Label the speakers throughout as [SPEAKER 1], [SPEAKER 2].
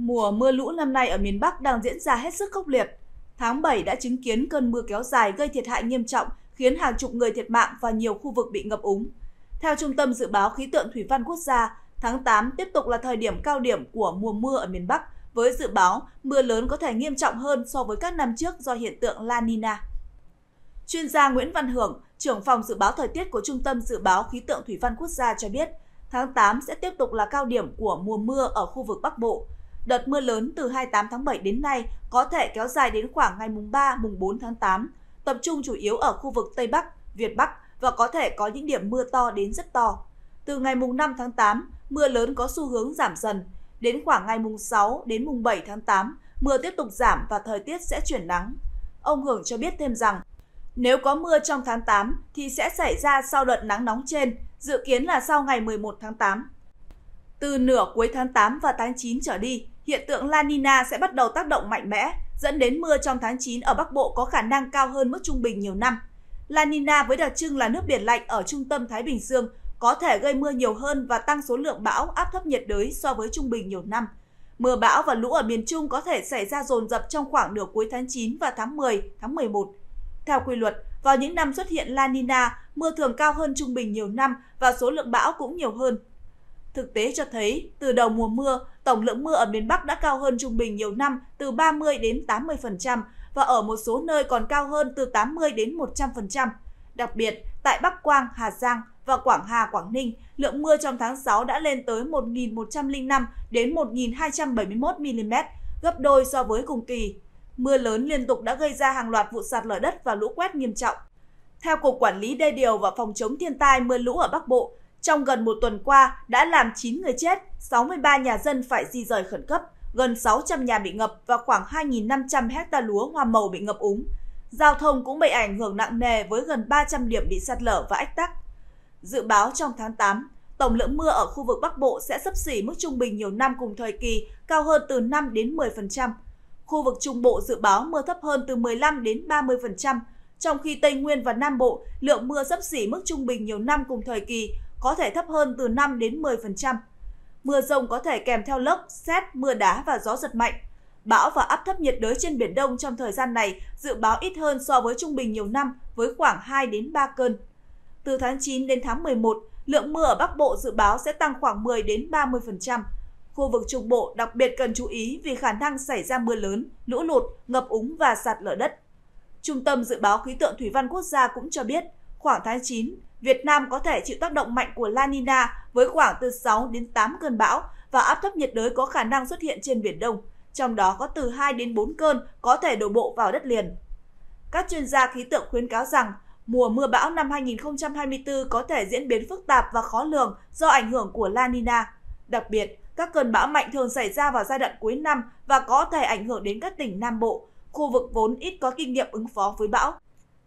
[SPEAKER 1] Mùa mưa lũ năm nay ở miền Bắc đang diễn ra hết sức khốc liệt. Tháng 7 đã chứng kiến cơn mưa kéo dài gây thiệt hại nghiêm trọng, khiến hàng chục người thiệt mạng và nhiều khu vực bị ngập úng. Theo Trung tâm Dự báo Khí tượng Thủy văn Quốc gia, tháng 8 tiếp tục là thời điểm cao điểm của mùa mưa ở miền Bắc, với dự báo mưa lớn có thể nghiêm trọng hơn so với các năm trước do hiện tượng La Nina. Chuyên gia Nguyễn Văn Hưởng, trưởng phòng dự báo thời tiết của Trung tâm Dự báo Khí tượng Thủy văn Quốc gia cho biết, tháng 8 sẽ tiếp tục là cao điểm của mùa mưa ở khu vực Bắc Bộ. Đợt mưa lớn từ 28 tháng 7 đến nay có thể kéo dài đến khoảng ngày mùng 3, mùng 4 tháng 8, tập trung chủ yếu ở khu vực Tây Bắc, Việt Bắc và có thể có những điểm mưa to đến rất to. Từ ngày mùng 5 tháng 8, mưa lớn có xu hướng giảm dần. Đến khoảng ngày mùng 6 đến mùng 7 tháng 8, mưa tiếp tục giảm và thời tiết sẽ chuyển nắng. Ông Hưởng cho biết thêm rằng, nếu có mưa trong tháng 8 thì sẽ xảy ra sau đợt nắng nóng trên, dự kiến là sau ngày 11 tháng 8. Từ nửa cuối tháng 8 và tháng 9 trở đi, hiện tượng La Nina sẽ bắt đầu tác động mạnh mẽ, dẫn đến mưa trong tháng 9 ở Bắc Bộ có khả năng cao hơn mức trung bình nhiều năm. La Nina với đặc trưng là nước biển lạnh ở trung tâm Thái Bình Dương có thể gây mưa nhiều hơn và tăng số lượng bão áp thấp nhiệt đới so với trung bình nhiều năm. Mưa bão và lũ ở miền Trung có thể xảy ra dồn dập trong khoảng nửa cuối tháng 9 và tháng 10, tháng 11. Theo quy luật, vào những năm xuất hiện La Nina, mưa thường cao hơn trung bình nhiều năm và số lượng bão cũng nhiều hơn. Thực tế cho thấy, từ đầu mùa mưa, tổng lượng mưa ở miền Bắc đã cao hơn trung bình nhiều năm từ 30 đến 80% và ở một số nơi còn cao hơn từ 80 đến 100%. Đặc biệt, tại Bắc Quang, Hà Giang và Quảng Hà, Quảng Ninh, lượng mưa trong tháng 6 đã lên tới 1.105 đến 1.271 mm, gấp đôi so với cùng kỳ. Mưa lớn liên tục đã gây ra hàng loạt vụ sạt lở đất và lũ quét nghiêm trọng. Theo Cục Quản lý Đê Điều và Phòng chống thiên tai mưa lũ ở Bắc Bộ, trong gần một tuần qua đã làm 9 người chết, 63 nhà dân phải di rời khẩn cấp, gần 600 nhà bị ngập và khoảng 2.500 hecta lúa hoa màu bị ngập úng. Giao thông cũng bị ảnh hưởng nặng nề với gần 300 điểm bị sạt lở và ách tắc. Dự báo trong tháng 8, tổng lượng mưa ở khu vực Bắc Bộ sẽ sấp xỉ mức trung bình nhiều năm cùng thời kỳ, cao hơn từ 5 đến 10%. Khu vực Trung Bộ dự báo mưa thấp hơn từ 15 đến 30%, trong khi Tây Nguyên và Nam Bộ lượng mưa sấp xỉ mức trung bình nhiều năm cùng thời kỳ, có thể thấp hơn từ 5 đến 10%. Mưa rông có thể kèm theo lốc, xét, mưa đá và gió giật mạnh. Bão và áp thấp nhiệt đới trên Biển Đông trong thời gian này dự báo ít hơn so với trung bình nhiều năm với khoảng 2 đến 3 cơn. Từ tháng 9 đến tháng 11, lượng mưa ở Bắc Bộ dự báo sẽ tăng khoảng 10 đến 30%. Khu vực Trung Bộ đặc biệt cần chú ý vì khả năng xảy ra mưa lớn, lũ lụt, ngập úng và sạt lở đất. Trung tâm Dự báo Khí tượng Thủy văn Quốc gia cũng cho biết, khoảng tháng 9, Việt Nam có thể chịu tác động mạnh của La Nina với khoảng từ 6 đến 8 cơn bão và áp thấp nhiệt đới có khả năng xuất hiện trên Biển Đông, trong đó có từ 2 đến 4 cơn có thể đổ bộ vào đất liền. Các chuyên gia khí tượng khuyến cáo rằng mùa mưa bão năm 2024 có thể diễn biến phức tạp và khó lường do ảnh hưởng của La Nina. Đặc biệt, các cơn bão mạnh thường xảy ra vào giai đoạn cuối năm và có thể ảnh hưởng đến các tỉnh Nam Bộ, khu vực vốn ít có kinh nghiệm ứng phó với bão.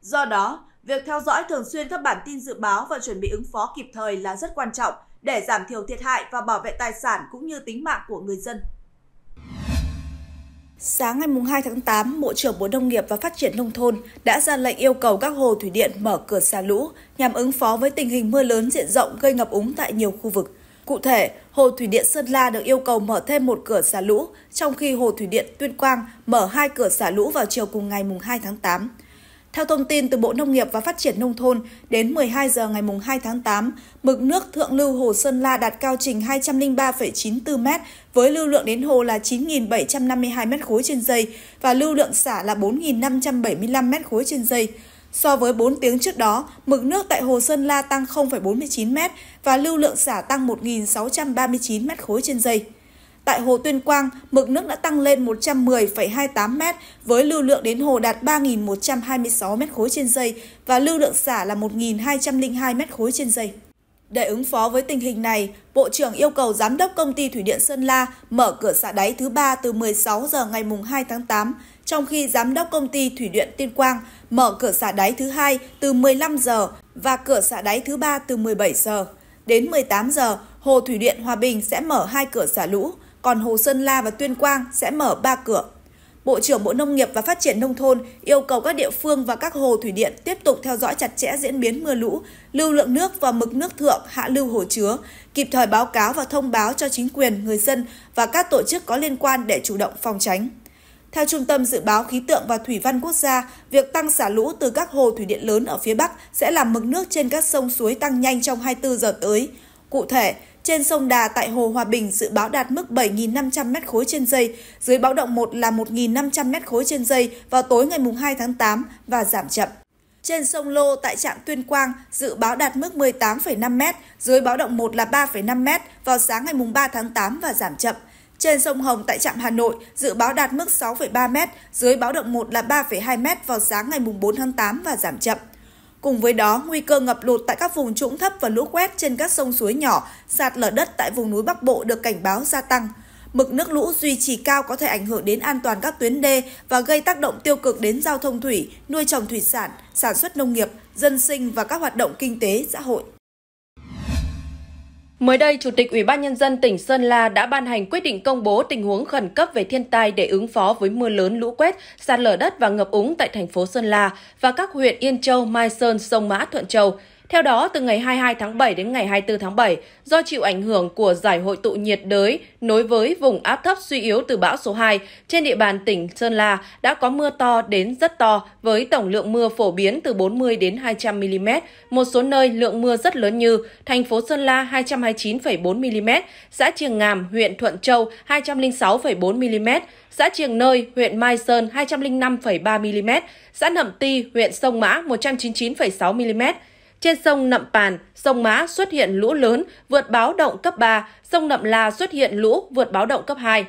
[SPEAKER 1] Do đó, Việc theo dõi thường xuyên các bản tin dự báo và chuẩn bị ứng phó kịp thời là rất quan trọng để giảm thiểu thiệt hại và bảo vệ tài sản cũng như tính mạng của người dân. Sáng ngày 2 tháng 8, Bộ trưởng Bộ Nông nghiệp và Phát triển Nông thôn đã ra lệnh yêu cầu các hồ thủy điện mở cửa xả lũ nhằm ứng phó với tình hình mưa lớn diện rộng gây ngập úng tại nhiều khu vực. Cụ thể, hồ thủy điện Sơn La được yêu cầu mở thêm một cửa xả lũ, trong khi hồ thủy điện Tuyên Quang mở hai cửa xả lũ vào chiều cùng ngày 2 tháng 8. Theo thông tin từ Bộ Nông nghiệp và Phát triển Nông thôn, đến 12 giờ ngày 2 tháng 8, mực nước thượng lưu hồ Sơn La đạt cao trình 203,94 m với lưu lượng đến hồ là 9.752 m khối trên giây và lưu lượng xả là 4.575 m khối trên giây. So với 4 tiếng trước đó, mực nước tại hồ Sơn La tăng 0,49 m và lưu lượng xả tăng 1.639 m khối trên giây. Tại hồ Tuyên Quang, mực nước đã tăng lên 110,28 m với lưu lượng đến hồ đạt 3.126 m khối trên giây và lưu lượng xả là 1.202 m khối trên giây. Để ứng phó với tình hình này, Bộ trưởng yêu cầu Giám đốc Công ty Thủy điện Sơn La mở cửa xả đáy thứ ba từ 16 giờ ngày 2 tháng 8, trong khi Giám đốc Công ty Thủy điện Tuyên Quang mở cửa xả đáy thứ hai từ 15 giờ và cửa xả đáy thứ ba từ 17 giờ. Đến 18 giờ, Hồ Thủy điện Hòa Bình sẽ mở hai cửa xả lũ, còn Hồ Sơn La và Tuyên Quang sẽ mở 3 cửa. Bộ trưởng Bộ Nông nghiệp và Phát triển Nông thôn yêu cầu các địa phương và các hồ thủy điện tiếp tục theo dõi chặt chẽ diễn biến mưa lũ, lưu lượng nước và mực nước thượng hạ lưu hồ chứa, kịp thời báo cáo và thông báo cho chính quyền, người dân và các tổ chức có liên quan để chủ động phòng tránh. Theo Trung tâm Dự báo Khí tượng và Thủy văn Quốc gia, việc tăng xả lũ từ các hồ thủy điện lớn ở phía Bắc sẽ làm mực nước trên các sông suối tăng nhanh trong 24 giờ tới. Cụ thể, trên sông Đà tại Hồ Hòa Bình dự báo đạt mức 7.500 m khối trên dây dưới báo động 1 là 1.500 m khối trên dây vào tối ngày 2 tháng 8 và giảm chậm. Trên sông Lô tại trạm Tuyên Quang dự báo đạt mức 18,5 m, dưới báo động 1 là 3,5 m vào sáng ngày 3 tháng 8 và giảm chậm. Trên sông Hồng tại trạm Hà Nội dự báo đạt mức 6,3 m, dưới báo động 1 là 3,2 m vào sáng ngày 4 tháng 8 và giảm chậm. Cùng với đó, nguy cơ ngập lụt tại các vùng trũng thấp và lũ quét trên các sông suối nhỏ, sạt lở đất tại vùng núi Bắc Bộ được cảnh báo gia tăng. Mực nước lũ duy trì cao có thể ảnh hưởng đến an toàn các tuyến đê và gây tác động tiêu cực đến giao thông thủy, nuôi trồng thủy sản, sản xuất nông nghiệp, dân sinh và các hoạt động kinh tế xã hội.
[SPEAKER 2] Mới đây, Chủ tịch Ủy ban Nhân dân tỉnh Sơn La đã ban hành quyết định công bố tình huống khẩn cấp về thiên tai để ứng phó với mưa lớn, lũ quét, sạt lở đất và ngập úng tại thành phố Sơn La và các huyện Yên Châu, Mai Sơn, Sông Mã, Thuận Châu – theo đó, từ ngày 22 tháng 7 đến ngày 24 tháng 7, do chịu ảnh hưởng của giải hội tụ nhiệt đới nối với vùng áp thấp suy yếu từ bão số 2, trên địa bàn tỉnh Sơn La đã có mưa to đến rất to với tổng lượng mưa phổ biến từ 40 đến 200 mm. Một số nơi lượng mưa rất lớn như thành phố Sơn La 229,4 mm, xã Triềng Ngàm, huyện Thuận Châu 206,4 mm, xã Triềng Nơi, huyện Mai Sơn 205,3 mm, xã Nậm Ti, huyện Sông Mã 199,6 mm. Trên sông Nậm Pàn, sông Mã xuất hiện lũ lớn vượt báo động cấp 3, sông Nậm La xuất hiện lũ vượt báo động cấp 2.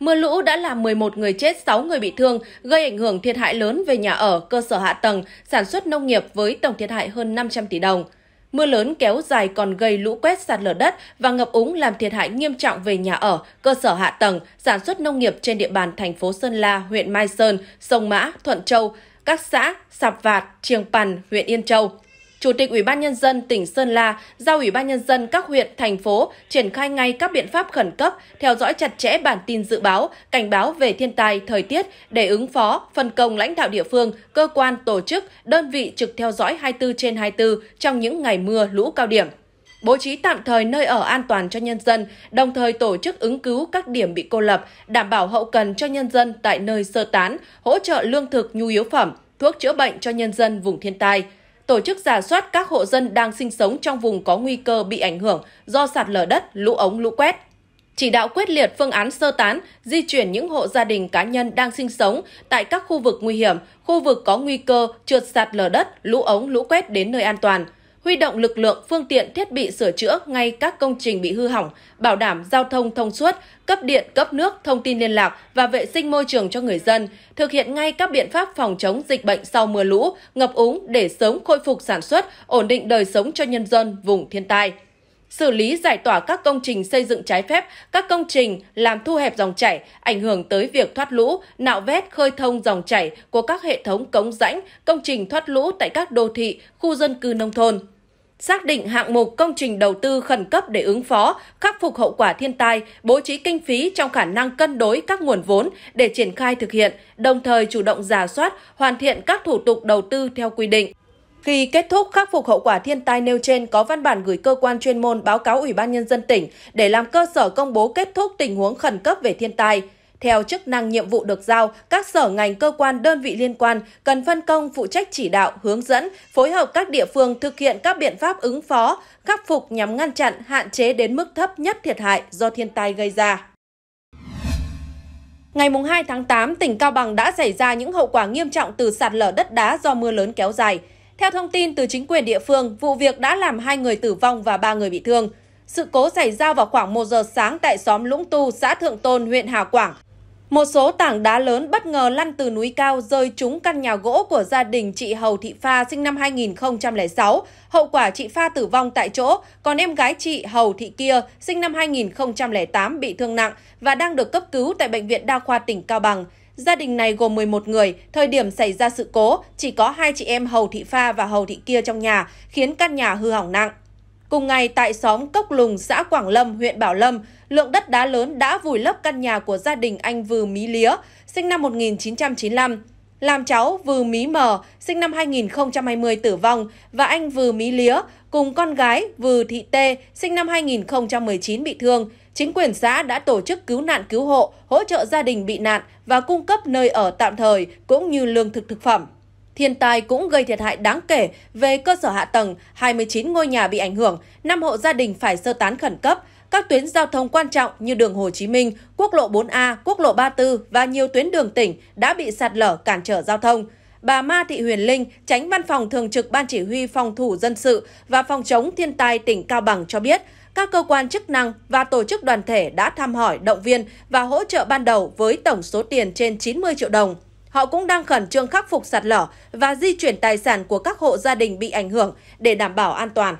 [SPEAKER 2] Mưa lũ đã làm 11 người chết, 6 người bị thương, gây ảnh hưởng thiệt hại lớn về nhà ở, cơ sở hạ tầng, sản xuất nông nghiệp với tổng thiệt hại hơn 500 tỷ đồng. Mưa lớn kéo dài còn gây lũ quét sạt lở đất và ngập úng làm thiệt hại nghiêm trọng về nhà ở, cơ sở hạ tầng, sản xuất nông nghiệp trên địa bàn thành phố Sơn La, huyện Mai Sơn, Sông Mã, Thuận Châu, các xã Sạp Vạt, Triềng Pằn, huyện Yên Châu. Chủ tịch Ủy ban Nhân dân tỉnh Sơn La giao Ủy ban Nhân dân các huyện, thành phố triển khai ngay các biện pháp khẩn cấp, theo dõi chặt chẽ bản tin dự báo, cảnh báo về thiên tai, thời tiết để ứng phó, phân công lãnh đạo địa phương, cơ quan, tổ chức, đơn vị trực theo dõi 24 trên 24 trong những ngày mưa lũ cao điểm bố trí tạm thời nơi ở an toàn cho nhân dân, đồng thời tổ chức ứng cứu các điểm bị cô lập, đảm bảo hậu cần cho nhân dân tại nơi sơ tán, hỗ trợ lương thực nhu yếu phẩm, thuốc chữa bệnh cho nhân dân vùng thiên tai tổ chức giả soát các hộ dân đang sinh sống trong vùng có nguy cơ bị ảnh hưởng do sạt lở đất, lũ ống, lũ quét. Chỉ đạo quyết liệt phương án sơ tán, di chuyển những hộ gia đình cá nhân đang sinh sống tại các khu vực nguy hiểm, khu vực có nguy cơ trượt sạt lở đất, lũ ống, lũ quét đến nơi an toàn – huy động lực lượng, phương tiện, thiết bị sửa chữa ngay các công trình bị hư hỏng, bảo đảm giao thông thông suốt, cấp điện, cấp nước, thông tin liên lạc và vệ sinh môi trường cho người dân, thực hiện ngay các biện pháp phòng chống dịch bệnh sau mưa lũ, ngập úng để sớm khôi phục sản xuất, ổn định đời sống cho nhân dân vùng thiên tai xử lý giải tỏa các công trình xây dựng trái phép, các công trình làm thu hẹp dòng chảy, ảnh hưởng tới việc thoát lũ, nạo vét khơi thông dòng chảy của các hệ thống cống rãnh, công trình thoát lũ tại các đô thị, khu dân cư nông thôn xác định hạng mục công trình đầu tư khẩn cấp để ứng phó, khắc phục hậu quả thiên tai, bố trí kinh phí trong khả năng cân đối các nguồn vốn để triển khai thực hiện, đồng thời chủ động giả soát, hoàn thiện các thủ tục đầu tư theo quy định. Khi kết thúc khắc phục hậu quả thiên tai nêu trên có văn bản gửi cơ quan chuyên môn báo cáo Ủy ban nhân dân tỉnh để làm cơ sở công bố kết thúc tình huống khẩn cấp về thiên tai. Theo chức năng nhiệm vụ được giao, các sở ngành cơ quan đơn vị liên quan cần phân công phụ trách chỉ đạo, hướng dẫn, phối hợp các địa phương thực hiện các biện pháp ứng phó, khắc phục nhằm ngăn chặn, hạn chế đến mức thấp nhất thiệt hại do thiên tai gây ra. Ngày 2 tháng 8, tỉnh Cao Bằng đã xảy ra những hậu quả nghiêm trọng từ sạt lở đất đá do mưa lớn kéo dài. Theo thông tin từ chính quyền địa phương, vụ việc đã làm hai người tử vong và ba người bị thương. Sự cố xảy ra vào khoảng 1 giờ sáng tại xóm Lũng Tu, xã Thượng Tôn, huyện Hà Quảng, một số tảng đá lớn bất ngờ lăn từ núi cao rơi trúng căn nhà gỗ của gia đình chị Hầu Thị Pha sinh năm 2006. Hậu quả chị Pha tử vong tại chỗ, còn em gái chị Hầu Thị Kia sinh năm 2008 bị thương nặng và đang được cấp cứu tại Bệnh viện Đa khoa tỉnh Cao Bằng. Gia đình này gồm 11 người, thời điểm xảy ra sự cố, chỉ có hai chị em Hầu Thị Pha và Hầu Thị Kia trong nhà, khiến căn nhà hư hỏng nặng. Cùng ngày tại xóm Cốc Lùng, xã Quảng Lâm, huyện Bảo Lâm, lượng đất đá lớn đã vùi lấp căn nhà của gia đình anh Vừ Mí Lía, sinh năm 1995, làm cháu Vừ Mí Mờ, sinh năm 2020 tử vong và anh Vừ Mí Lía cùng con gái Vừ Thị Tê, sinh năm 2019 bị thương. Chính quyền xã đã tổ chức cứu nạn cứu hộ, hỗ trợ gia đình bị nạn và cung cấp nơi ở tạm thời cũng như lương thực thực phẩm. Thiên tai cũng gây thiệt hại đáng kể về cơ sở hạ tầng, 29 ngôi nhà bị ảnh hưởng, 5 hộ gia đình phải sơ tán khẩn cấp, các tuyến giao thông quan trọng như đường Hồ Chí Minh, quốc lộ 4A, quốc lộ 34 và nhiều tuyến đường tỉnh đã bị sạt lở cản trở giao thông. Bà Ma Thị Huyền Linh, tránh văn phòng thường trực Ban Chỉ huy Phòng thủ Dân sự và Phòng chống thiên tai tỉnh Cao Bằng cho biết, các cơ quan chức năng và tổ chức đoàn thể đã thăm hỏi, động viên và hỗ trợ ban đầu với tổng số tiền trên 90 triệu đồng. Họ cũng đang khẩn trương khắc phục sạt lở và di chuyển tài sản của các hộ gia đình bị ảnh hưởng để đảm bảo an toàn.